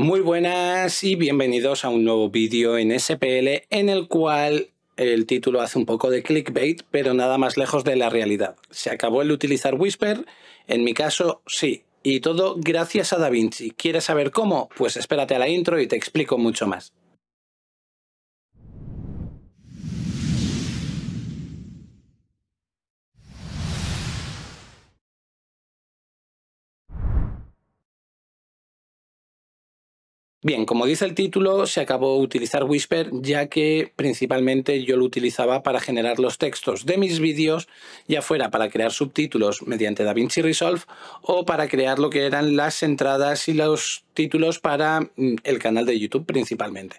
Muy buenas y bienvenidos a un nuevo vídeo en SPL en el cual el título hace un poco de clickbait, pero nada más lejos de la realidad. ¿Se acabó el utilizar Whisper? En mi caso, sí. Y todo gracias a DaVinci. ¿Quieres saber cómo? Pues espérate a la intro y te explico mucho más. Bien, como dice el título, se acabó utilizar Whisper ya que principalmente yo lo utilizaba para generar los textos de mis vídeos, ya fuera para crear subtítulos mediante DaVinci Resolve o para crear lo que eran las entradas y los títulos para mm, el canal de YouTube principalmente.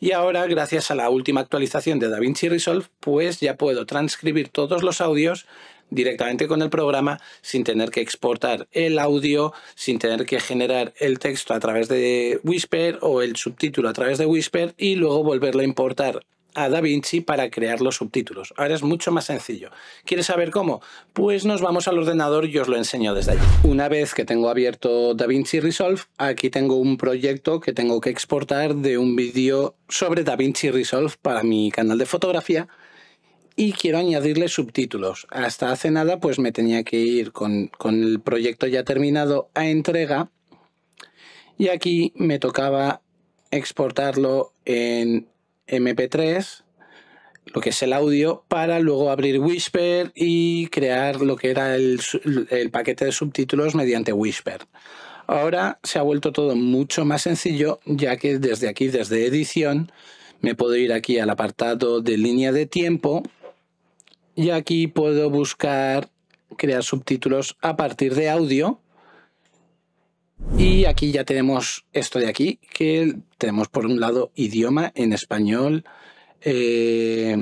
Y ahora, gracias a la última actualización de DaVinci Resolve, pues ya puedo transcribir todos los audios, directamente con el programa sin tener que exportar el audio, sin tener que generar el texto a través de Whisper o el subtítulo a través de Whisper y luego volverlo a importar a DaVinci para crear los subtítulos. Ahora es mucho más sencillo. ¿Quieres saber cómo? Pues nos vamos al ordenador y os lo enseño desde allí. Una vez que tengo abierto DaVinci Resolve, aquí tengo un proyecto que tengo que exportar de un vídeo sobre DaVinci Resolve para mi canal de fotografía y quiero añadirle subtítulos. Hasta hace nada pues me tenía que ir con, el proyecto ya terminado a entrega y aquí me tocaba exportarlo en MP3 lo que es el audio para luego abrir Whisper y crear lo que era el, el, paquete de subtítulos mediante Whisper. Ahora se ha vuelto todo mucho más sencillo ya que desde aquí, desde edición, me puedo ir aquí al apartado de línea de tiempo y aquí puedo buscar crear subtítulos a partir de audio. Y aquí ya tenemos esto de aquí, que tenemos por un lado idioma en español, eh,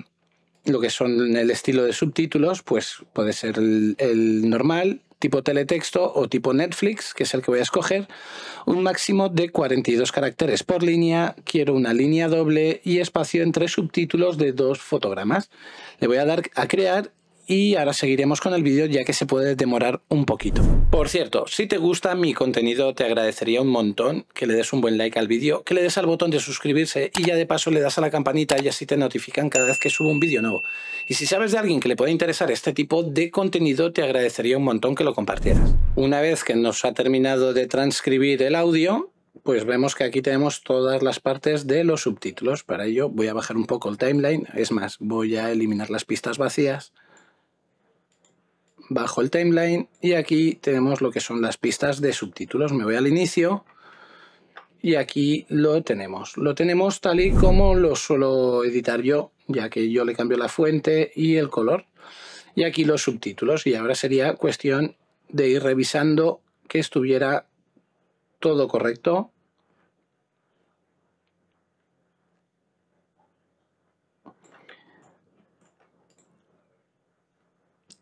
lo que son el estilo de subtítulos, pues puede ser el normal, tipo teletexto o tipo Netflix, que es el que voy a escoger, un máximo de 42 caracteres por línea, quiero una línea doble y espacio entre subtítulos de dos fotogramas. Le voy a dar a crear y ahora seguiremos con el vídeo ya que se puede demorar un poquito. Por cierto, si te gusta mi contenido te agradecería un montón que le des un buen like al vídeo, que le des al botón de suscribirse y ya de paso le das a la campanita y así te notifican cada vez que subo un vídeo nuevo. Y si sabes de alguien que le pueda interesar este tipo de contenido te agradecería un montón que lo compartieras. Una vez que nos ha terminado de transcribir el audio, pues vemos que aquí tenemos todas las partes de los subtítulos. Para ello voy a bajar un poco el timeline, es más, voy a eliminar las pistas vacías bajo el timeline y aquí tenemos lo que son las pistas de subtítulos. Me voy al inicio y aquí lo tenemos. Lo tenemos tal y como lo suelo editar yo, ya que yo le cambio la fuente y el color. Y aquí los subtítulos y ahora sería cuestión de ir revisando que estuviera todo correcto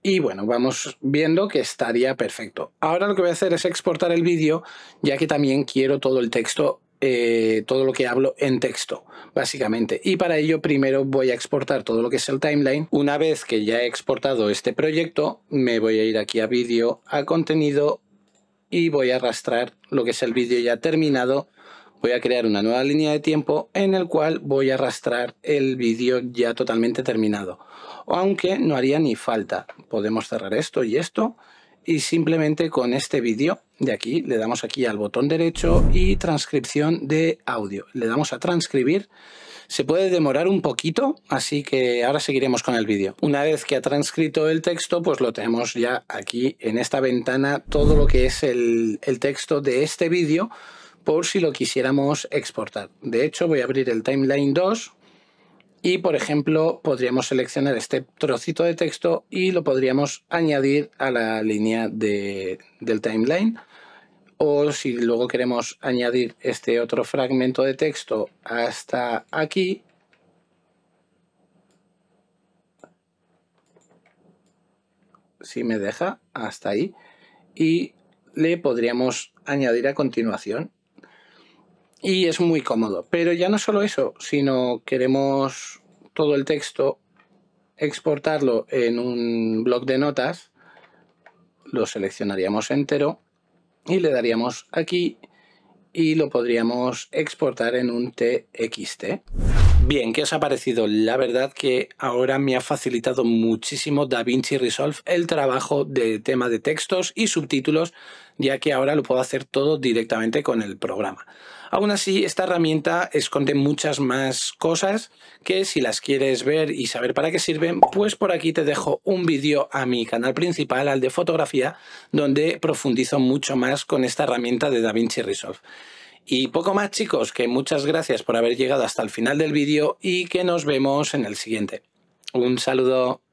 Y bueno, vamos viendo que estaría perfecto. Ahora lo que voy a hacer es exportar el vídeo, ya que también quiero todo el texto, eh, todo lo que hablo en texto, básicamente. Y para ello primero voy a exportar todo lo que es el timeline. Una vez que ya he exportado este proyecto, me voy a ir aquí a vídeo, a contenido, y voy a arrastrar lo que es el vídeo ya terminado voy a crear una nueva línea de tiempo en el cual voy a arrastrar el vídeo ya totalmente terminado. Aunque no haría ni falta. Podemos cerrar esto y esto y simplemente con este vídeo de aquí le damos aquí al botón derecho y transcripción de audio. Le damos a transcribir. Se puede demorar un poquito, así que ahora seguiremos con el vídeo. Una vez que ha transcrito el texto, pues lo tenemos ya aquí en esta ventana todo lo que es el, el texto de este vídeo por si lo quisiéramos exportar. De hecho, voy a abrir el timeline 2 y, por ejemplo, podríamos seleccionar este trocito de texto y lo podríamos añadir a la línea del timeline. O si luego queremos añadir este otro fragmento de texto hasta aquí, si me deja hasta ahí, y le podríamos añadir a continuación y es muy cómodo. Pero ya no solo eso, sino queremos todo el texto exportarlo en un bloc de notas, lo seleccionaríamos entero y le daríamos aquí y lo podríamos exportar en un TXT. Bien, ¿qué os ha parecido? La verdad que ahora me ha facilitado muchísimo DaVinci Resolve el trabajo de tema de textos y subtítulos, ya que ahora lo puedo hacer todo directamente con el programa. Aún así, esta herramienta esconde muchas más cosas que si las quieres ver y saber para qué sirven, pues por aquí te dejo un vídeo a mi canal principal, al de fotografía, donde profundizo mucho más con esta herramienta de DaVinci Resolve. Y poco más chicos, que muchas gracias por haber llegado hasta el final del vídeo y que nos vemos en el siguiente. Un saludo.